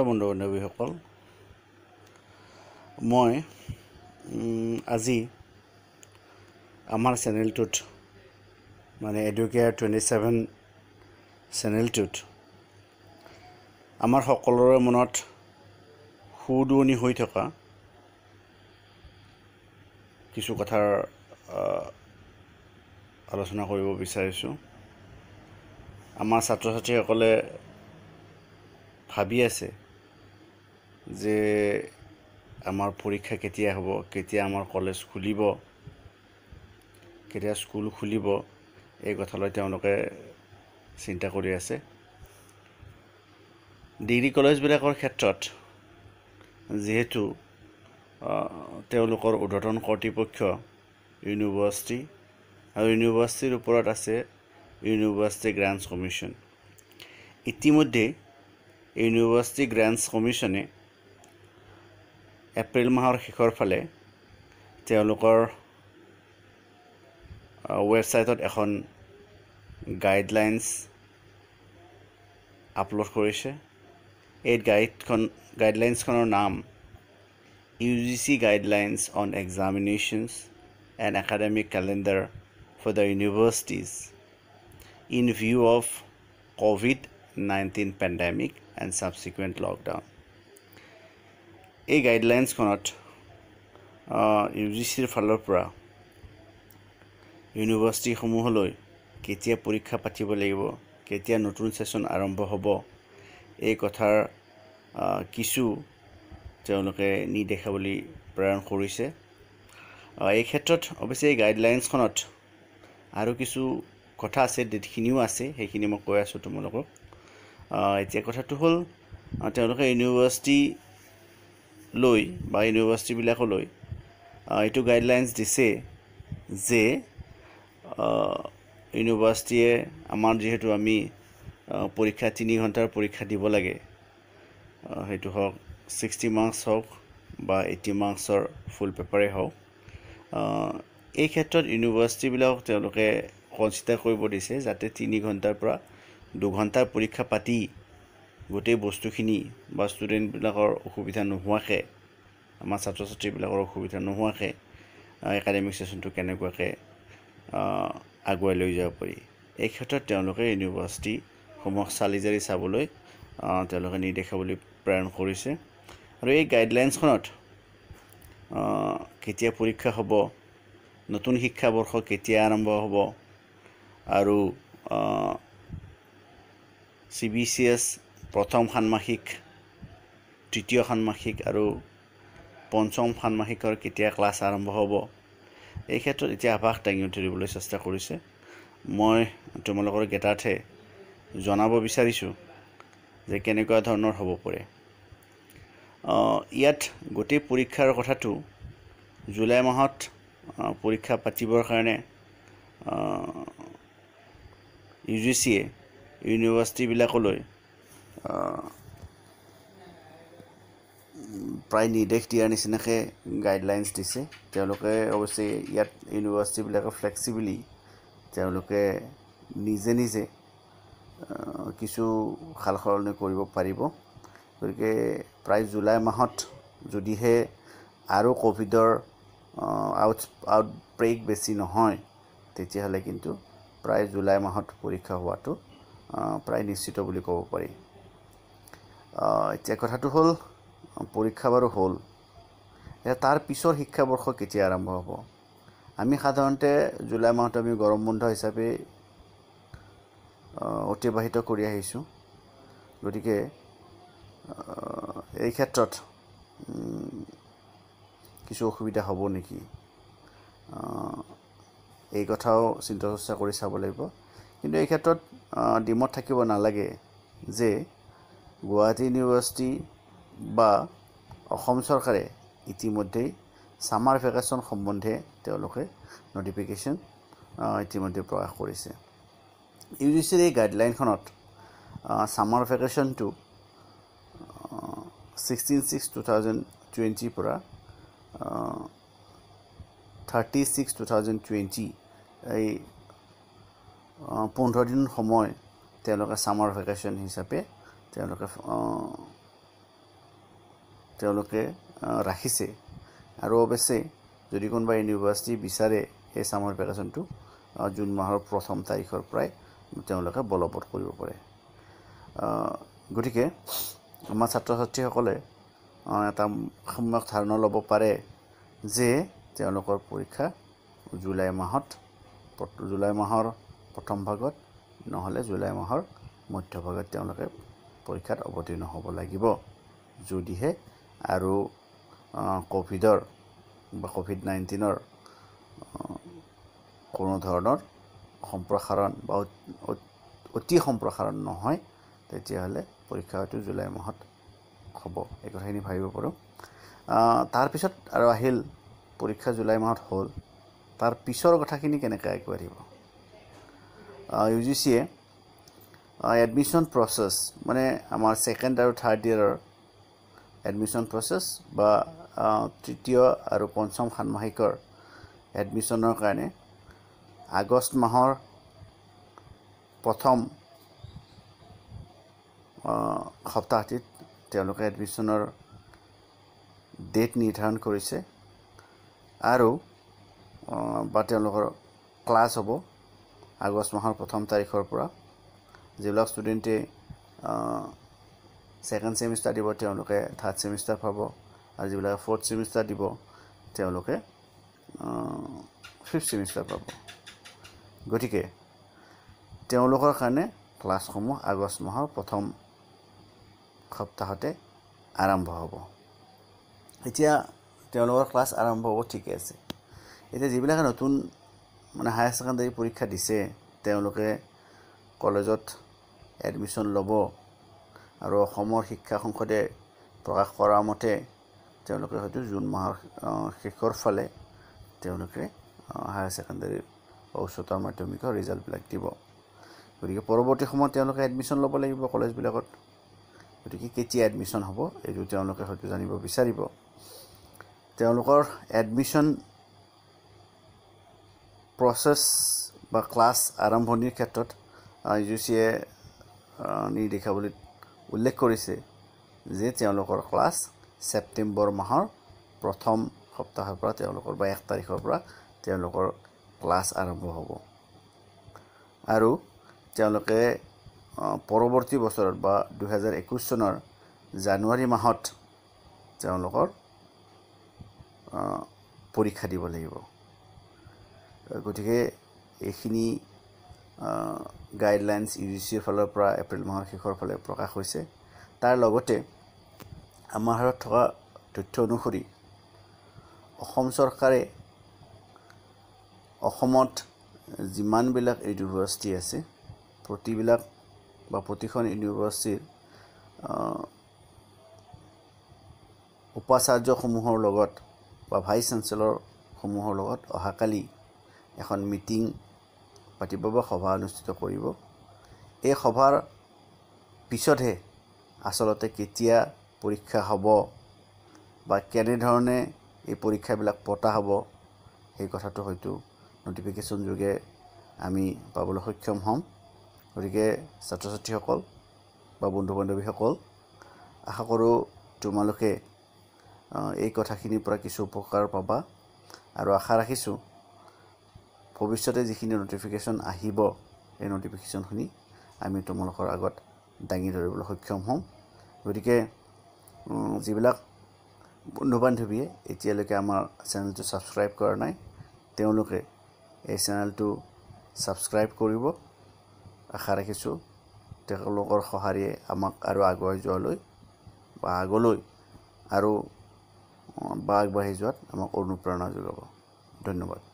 নমস্কাৰ বন্ধু বান্ধৱীসকল মই আজি আমাৰ চেনেলটোত মানে এডুকেয়াৰ টুৱেণ্টি ছেভেন চেনেলটোত আমাৰ সকলোৰে মনত সুদোৱনি হৈ থকা কিছু কথাৰ আলোচনা কৰিব বিচাৰিছোঁ আমাৰ ছাত্ৰ ছাত্ৰীসকলে ভাবি আছে যে আমাৰ পৰীক্ষা কেতিয়া হ'ব কেতিয়া আমাৰ কলেজ খুলিব কেতিয়া স্কুল খুলিব এই কথালৈ তেওঁলোকে চিন্তা কৰি আছে ডিগ্ৰী কলেজবিলাকৰ ক্ষেত্ৰত যিহেতু তেওঁলোকৰ উদ্বোধন কৰ্তৃপক্ষ ইউনিভাৰ্চিটি আৰু ইউনিভাৰ্চিটিৰ ওপৰত আছে ইউনিভাৰ্চিটি গ্ৰাণ্টছ কমিশ্যন ইতিমধ্যে ইউনিভাৰ্চিটি গ্ৰাণ্টছ কমিশ্যনে এপ্ৰিল মাহৰ শেষৰ ফালে তেওঁলোকৰ ৱেবছাইটত এখন গাইডলাইনছ আপলোড কৰিছে এই গাইডখন গাইডলাইনছখনৰ নাম U G C guidelines on examinations and academic calendar for the universities in view of COVID nineteen pandemic and subsequent lockdown এই গাইডলাইন্সখনত ইউ জি চিৰ ফালৰ পৰা ইউনিভাৰ্চিটিসমূহলৈ কেতিয়া পৰীক্ষা পাতিব লাগিব কেতিয়া নতুন ছেশ্যন আৰম্ভ হ'ব এই কথাৰ কিছু তেওঁলোকে নিদেখাবলৈ প্ৰেৰণ কৰিছে এই ক্ষেত্ৰত অৱশ্যে এই গাইডলাইন্সখনত আৰু কিছু কথা আছে যিখিনিও আছে সেইখিনি মই কৈ আছোঁ তোমালোকক এতিয়া কথাটো হ'ল তেওঁলোকে ইউনিভাৰ্চিটি লৈ বা ইউনিভাৰ্চিটিবিলাকলৈ এইটো গাইডলাইনছ দিছে যে ইউনিভাৰ্চিটিয়ে আমাৰ যিহেতু আমি পৰীক্ষা তিনি ঘণ্টাৰ পৰীক্ষা দিব লাগে সেইটো হওক ছিক্সটি মাৰ্কছ হওক বা এইটি মাৰ্কছৰ ফুল পেপাৰে হওক এই ক্ষেত্ৰত ইউনিভাৰ্চিটিবিলাকক তেওঁলোকে কনচিডাৰ কৰিব দিছে যাতে তিনি ঘণ্টাৰ পৰা দুঘণ্টাৰ পৰীক্ষা পাতি গোটেই বস্তুখিনি বা ষ্টুডেণ্টবিলাকৰ অসুবিধা নোহোৱাকৈ আমাৰ ছাত্ৰ ছাত্ৰীবিলাকৰ অসুবিধা নোহোৱাকৈ একাডেমিক ছেশ্যনটো কেনেকুৱাকৈ আগুৱাই লৈ যাব পাৰি এই ক্ষেত্ৰত তেওঁলোকে ইউনিভাৰ্চিটিসমূহক চালি জাৰি চাবলৈ তেওঁলোকে নিৰ্দেশাৱলী প্ৰেৰণ কৰিছে আৰু এই গাইডলাইনছখনত কেতিয়া পৰীক্ষা হ'ব নতুন শিক্ষাবৰ্ষ কেতিয়া আৰম্ভ হ'ব আৰু চি বি চি এছ প্ৰথম ষান্মাসিক তৃতীয় ষান্মাসিক আৰু পঞ্চম ষান্মাসিকৰ কেতিয়া ক্লাছ আৰম্ভ হ'ব এই ক্ষেত্ৰত এতিয়া আভাস দাঙি ধৰিবলৈ চেষ্টা কৰিছে মই তোমালোকৰ গেটাৰ্থে জনাব বিচাৰিছোঁ যে কেনেকুৱা ধৰণৰ হ'ব পাৰে ইয়াত গোটেই পৰীক্ষাৰ কথাটো জুলাই মাহত পৰীক্ষা পাতিবৰ কাৰণে ইউ জি চিয়ে ইউনিভাৰ্চিটিবিলাকলৈ প্ৰায় নিৰ্দেশ দিয়াৰ নিচিনাকৈ গাইডলাইনছ দিছে তেওঁলোকে অৱশ্যে ইয়াত ইউনিভাৰ্চিটিবিলাকে ফ্লেক্সিবিলি তেওঁলোকে নিজে নিজে কিছু সাল সলনি কৰিব পাৰিব গতিকে প্ৰায় জুলাই মাহত যদিহে আৰু ক'ভিডৰ আউট আউটব্ৰেক বেছি নহয় তেতিয়াহ'লে কিন্তু প্ৰায় জুলাই মাহত পৰীক্ষা হোৱাটো প্ৰায় নিশ্চিত বুলি ক'ব পাৰি এতিয়া কথাটো হ'ল পৰীক্ষা বাৰু হ'ল এতিয়া তাৰ পিছৰ শিক্ষাবৰ্ষ কেতিয়া আৰম্ভ হ'ব আমি সাধাৰণতে জুলাই মাহত আমি গৰম বন্ধ হিচাপে অতিবাহিত কৰি আহিছোঁ গতিকে এই ক্ষেত্ৰত কিছু অসুবিধা হ'ব নেকি এই কথাও চিন্তা চৰ্চা কৰি চাব লাগিব কিন্তু এই ক্ষেত্ৰত ডিমত থাকিব নালাগে যে গুৱাহাটী ইউনিভাৰ্চিটি বা অসম চৰকাৰে ইতিমধ্যেই ছামাৰ ভেকেশ্যন সম্বন্ধে তেওঁলোকে নটিফিকেশ্যন ইতিমধ্যে প্ৰকাশ কৰিছে ইউ জি চিৰ এই গাইডলাইনখনত ছামাৰ ভেকেশ্যনটো ছিক্সটিন ছিক্স টু থাউজেণ্ড টুৱেণ্টিৰ পৰা thirty six two thousand twenty এই পোন্ধৰ দিন সময় তেওঁলোকে ছামাৰ ভেকেশ্যন হিচাপে তেওঁলোকে তেওঁলোকে ৰাখিছে আৰু অৱশ্যে যদি কোনোবা ইউনিভাৰ্চিটি বিচাৰে সেই চামৰ ভেকেশ্যনটো জুন মাহৰ প্ৰথম তাৰিখৰ পৰাই তেওঁলোকে বলবৎ কৰিব পাৰে গতিকে আমাৰ ছাত্ৰ ছাত্ৰীসকলে এটা সম্যক ধাৰণা ল'ব পাৰে যে তেওঁলোকৰ পৰীক্ষা জুলাই মাহত জুলাই মাহৰ প্ৰথম ভাগত নহ'লে জুলাই মাহৰ মধ্যভাগত তেওঁলোকে পৰীক্ষাত অৱতীৰ্ণ হ'ব লাগিব যদিহে আৰু ক'ভিডৰ বা ক'ভিড নাইণ্টিনৰ কোনো ধৰণৰ সম্প্ৰসাৰণ বা অতি সম্প্ৰসাৰণ নহয় তেতিয়াহ'লে পৰীক্ষা হয়তো জুলাই মাহত হ'ব এই কথাখিনি ভাবিব পাৰোঁ তাৰপিছত আৰু আহিল পৰীক্ষা জুলাই মাহত হ'ল তাৰ পিছৰ কথাখিনি কেনেকৈ আগবাঢ়িব ইউ জি চিয়ে এডমিশ্যন প্ৰচেছ মানে আমাৰ ছেকেণ্ড আৰু থাৰ্ড ইয়েৰৰ এডমিশ্যন প্ৰচেছ বা তৃতীয় আৰু পঞ্চম ষাণমাসিকৰ এডমিশ্যনৰ কাৰণে আগষ্ট মাহৰ প্ৰথম সপ্তাহটিত তেওঁলোকে এডমিশ্যনৰ ডেট নিৰ্ধাৰণ কৰিছে আৰু বা তেওঁলোকৰ ক্লাছ হ'ব আগষ্ট মাহৰ প্ৰথম তাৰিখৰ পৰা যিবিলাক ষ্টুডেণ্টে ছেকেণ্ড ছেমিষ্টাৰ দিব তেওঁলোকে থাৰ্ড ছেমিষ্টাৰ পাব আৰু যিবিলাকে ফৰ্থ ছেমিষ্টাৰ দিব তেওঁলোকে ফিফ্থ ছেমিষ্টাৰ পাব গতিকে তেওঁলোকৰ কাৰণে ক্লাছসমূহ আগষ্ট মাহৰ প্ৰথম সপ্তাহতে আৰম্ভ হ'ব এতিয়া তেওঁলোকৰ ক্লাছ আৰম্ভ হ'ব ঠিকে আছে এতিয়া যিবিলাকে নতুন মানে হায়াৰ ছেকেণ্ডেৰী পৰীক্ষা দিছে তেওঁলোকে কলেজত এডমিশ্যন ল'ব আৰু অসমৰ শিক্ষা সংসদে প্ৰকাশ কৰা মতে তেওঁলোকে হয়তো জুন মাহৰ শেষৰ ফালে তেওঁলোকে হায়াৰ ছেকেণ্ডেৰী উচ্চতৰ মাধ্যমিকৰ ৰিজাল্টবিলাক দিব গতিকে পৰৱৰ্তী সময়ত তেওঁলোকে এডমিশ্যন ল'ব লাগিব কলেজবিলাকত গতিকে কেতিয়া এডমিশ্যন হ'ব এইটো তেওঁলোকে হয়তো জানিব বিচাৰিব তেওঁলোকৰ এডমিশ্যন প্ৰচেছ বা ক্লাছ আৰম্ভণিৰ ক্ষেত্ৰত ইউ জি চিয়ে নিৰ্দেশাৱলীত উল্লেখ কৰিছে যে তেওঁলোকৰ ক্লাছ ছেপ্টেম্বৰ মাহৰ প্ৰথম সপ্তাহৰ পৰা তেওঁলোকৰ বা এক তাৰিখৰ পৰা তেওঁলোকৰ ক্লাছ আৰম্ভ হ'ব আৰু তেওঁলোকে পৰৱৰ্তী বছৰত বা দুহেজাৰ একৈছ চনৰ জানুৱাৰী মাহত তেওঁলোকৰ পৰীক্ষা দিব লাগিব গতিকে এইখিনি গাইডলাইনছ ইউ জি চিৰ ফালৰ পৰা এপ্ৰিল মাহৰ শেষৰ ফালে প্ৰকাশ হৈছে তাৰ লগতে আমাৰ হাতত থকা তথ্য অনুসৰি অসম চৰকাৰে অসমত যিমানবিলাক ইউনিভাৰ্চিটি আছে প্ৰতিবিলাক বা প্ৰতিখন ইউনিভাৰ্চিটিৰ উপাচাৰ্যসমূহৰ লগত বা ভাইচ চাঞ্চেলৰসমূহৰ লগত অহাকালি এখন মিটিং পাতিব বা সভা অনুষ্ঠিত কৰিব এই সভাৰ পিছতহে আচলতে কেতিয়া পৰীক্ষা হ'ব বা কেনেধৰণে এই পৰীক্ষাবিলাক পতা হ'ব সেই কথাটো হয়তো নটিফিকেশ্যন যোগে আমি পাবলৈ সক্ষম হ'ম গতিকে ছাত্ৰ ছাত্ৰীসকল বা বন্ধু বান্ধৱীসকল আশা কৰোঁ তোমালোকে এই কথাখিনিৰ পৰা কিছু উপকাৰ পাবা আৰু আশা ৰাখিছোঁ ভৱিষ্যতে যিখিনি ন'টিফিকেশ্যন আহিব এই ন'টিফিকেশ্যনখিনি আমি তোমালোকৰ আগত দাঙি ধৰিবলৈ সক্ষম হওঁ গতিকে যিবিলাক বন্ধু বান্ধৱীয়ে এতিয়ালৈকে আমাৰ চেনেলটো ছাবস্ক্ৰাইব কৰা নাই তেওঁলোকে এই চেনেলটো ছাবস্ক্ৰাইব কৰিব আশা ৰাখিছোঁ তেওঁলোকৰ সঁহাৰিয়ে আমাক আৰু আগুৱাই যোৱালৈ বা আগলৈ আৰু বা আগবাঢ়ি যোৱাত আমাক অনুপ্ৰেৰণা যোগাব ধন্যবাদ